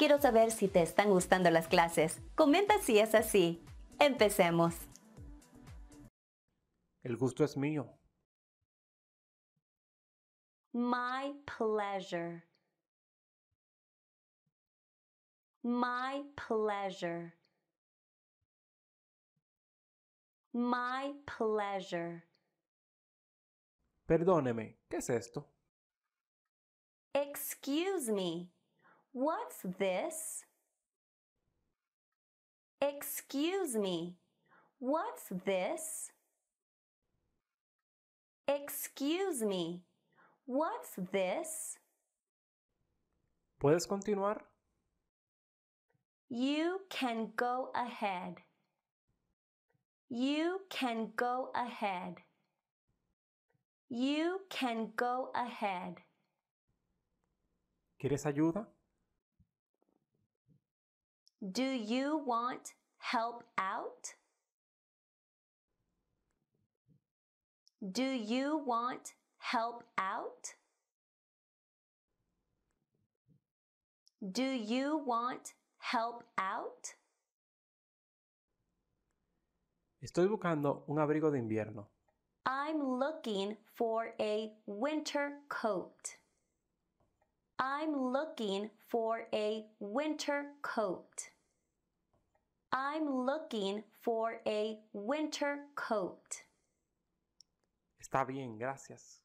Quiero saber si te están gustando las clases. Comenta si es así. Empecemos. El gusto es mío. My pleasure. My pleasure. My pleasure. Perdóneme, ¿qué es esto? Excuse me. What's this? Excuse me. What's this? Excuse me. What's this? ¿Puedes continuar? You can go ahead. You can go ahead. You can go ahead. ¿Quieres ayuda? Do you want help out? Do you want help out? Do you want help out? Estoy buscando un abrigo de invierno. I'm looking for a winter coat. I'm looking for a winter coat. I'm looking for a winter coat. Está bien, gracias.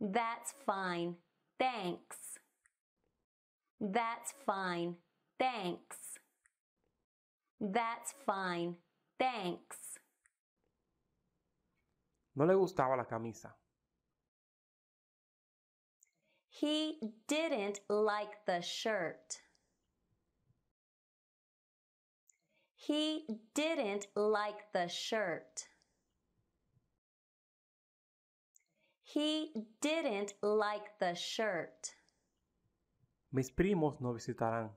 That's fine. Thanks. That's fine. Thanks. That's fine. Thanks. No le gustaba la camisa. He didn't like the shirt. He didn't like the shirt. He didn't like the shirt. Mis primos no visitarán.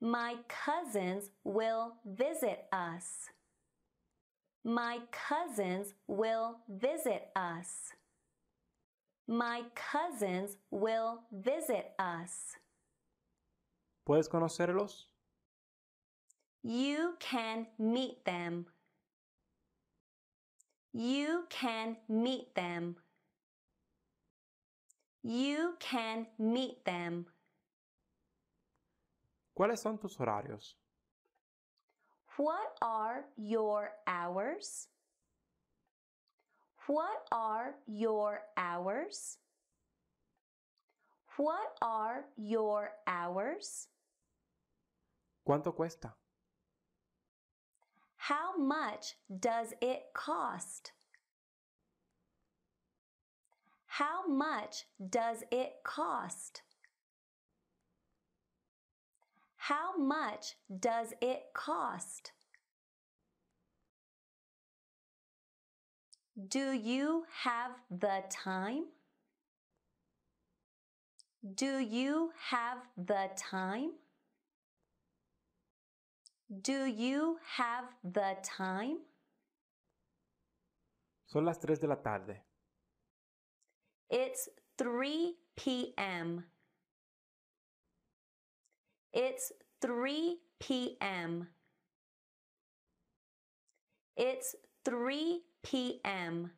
My cousins will visit us. My cousins will visit us. My cousins will visit us. ¿Puedes conocerlos? You can meet them. You can meet them. You can meet them. ¿Cuáles son tus horarios? What are your hours? What are your hours? What are your hours? ¿Cuánto cuesta? How much does it cost? How much does it cost? How much does it cost? Do you have the time? Do you have the time? Do you have the time? Son las 3 de la tarde. It's 3 p.m. It's 3 p.m. It's 3 p.m.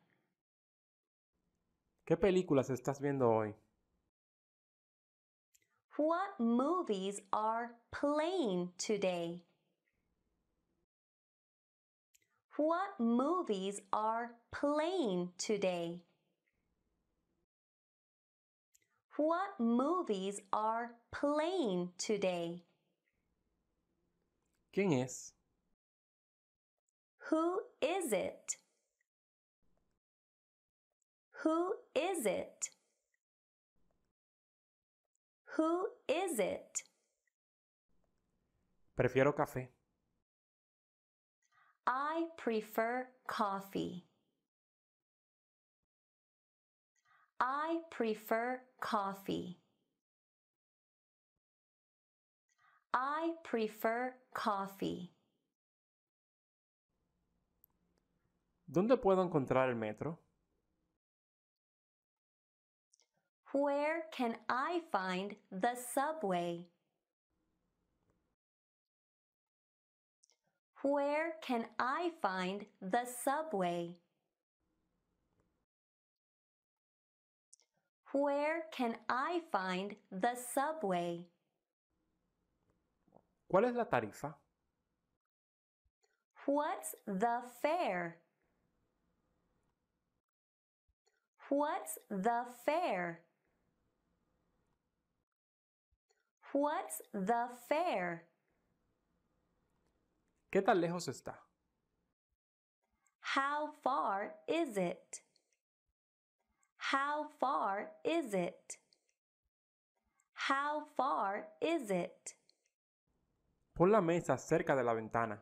¿Qué películas estás viendo hoy? What movies are playing today? What movies are playing today? What movies are playing today? ¿Quién es? Who is it? Who is it? Who is it? Prefiero café. I prefer coffee. I prefer coffee. I prefer coffee. ¿Dónde puedo encontrar el metro? Where can I find the subway? Where can I find the subway? Where can I find the subway? ¿Cuál es la tarifa? What's the fare? What's the fare? What's the fare? ¿Qué tan lejos está? How far is it? How far is it? How far is it? Pon la mesa cerca de la ventana.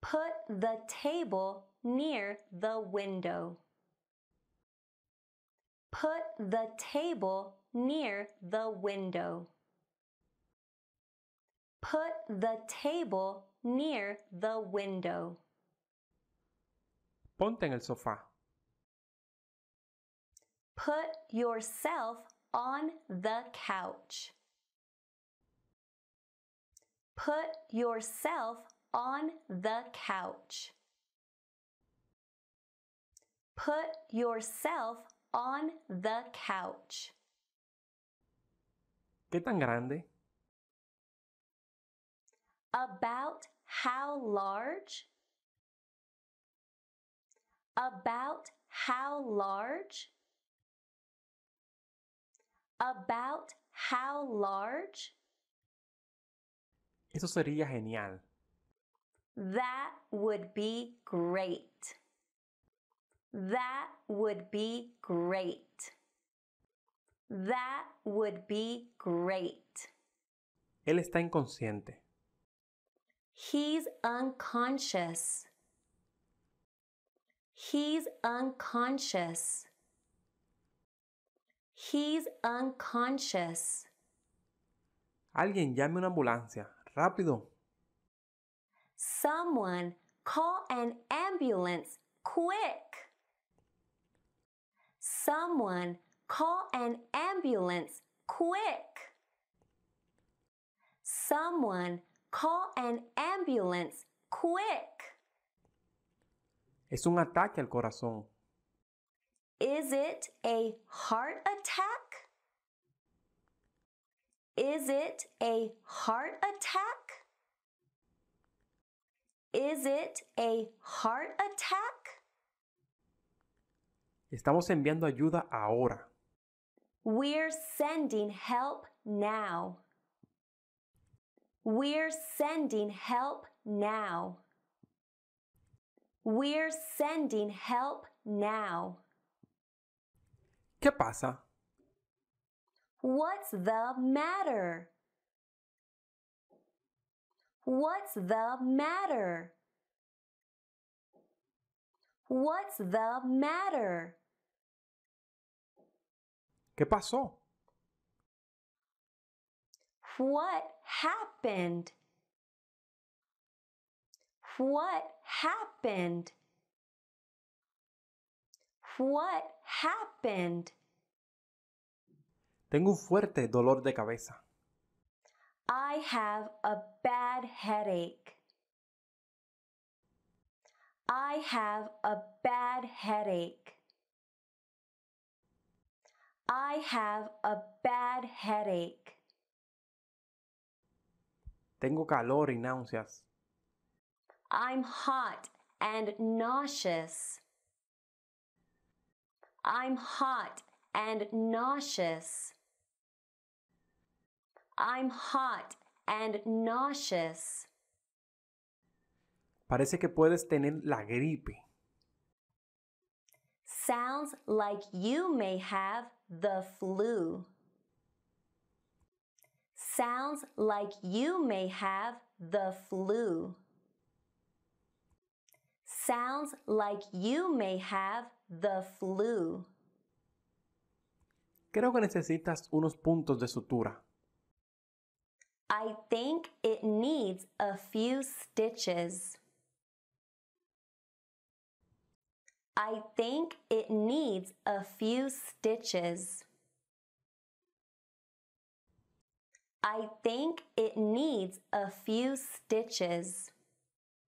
Put the table near the window. Put the table near the window. Put the table near the window. Ponte en el sofá. Put yourself on the couch. Put yourself on the couch. Put yourself on the couch. ¿Qué tan grande? About how large? About how large? About how large? Eso sería genial. That would be great. That would be great. That would be great. Él está inconsciente. He's unconscious. He's unconscious. He's unconscious. Alguien llame una ambulancia. Rápido. Someone call an ambulance quick. Someone Call an ambulance quick. Someone call an ambulance quick. Es un ataque al corazón. Is it a heart attack? Is it a heart attack? Is it a heart attack? Estamos enviando ayuda ahora. We're sending help now. We're sending help now. We're sending help now. ¿Qué pasa? What's the matter? What's the matter? What's the matter? ¿Qué pasó? What happened? What happened? What happened? Tengo un fuerte dolor de cabeza. I have a bad headache. I have a bad headache. I have a bad headache. Tengo calor y náuseas. I'm hot and nauseous. I'm hot and nauseous. I'm hot and nauseous. Parece que puedes tener la gripe. Sounds like you may have the flu. Sounds like you may have the flu. Sounds like you may have the flu. Creo que necesitas unos puntos de sutura. I think it needs a few stitches. I think it needs a few stitches. I think it needs a few stitches.